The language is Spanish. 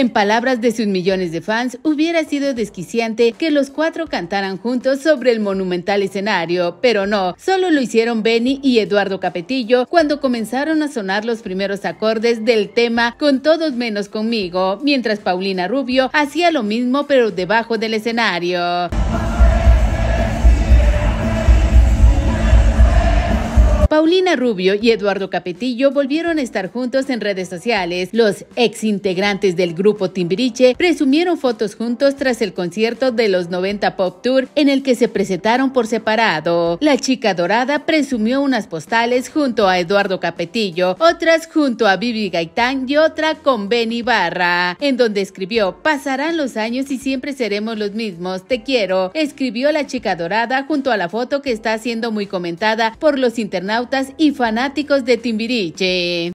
En palabras de sus millones de fans, hubiera sido desquiciante que los cuatro cantaran juntos sobre el monumental escenario, pero no, solo lo hicieron Benny y Eduardo Capetillo cuando comenzaron a sonar los primeros acordes del tema Con todos menos conmigo, mientras Paulina Rubio hacía lo mismo pero debajo del escenario. Paulina Rubio y Eduardo Capetillo volvieron a estar juntos en redes sociales. Los ex integrantes del grupo Timbiriche presumieron fotos juntos tras el concierto de los 90 Pop Tour en el que se presentaron por separado. La chica dorada presumió unas postales junto a Eduardo Capetillo, otras junto a Vivi Gaitán y otra con Benny Barra, en donde escribió Pasarán los años y siempre seremos los mismos, te quiero, escribió la chica dorada junto a la foto que está siendo muy comentada por los internautas y fanáticos de Timbiriche.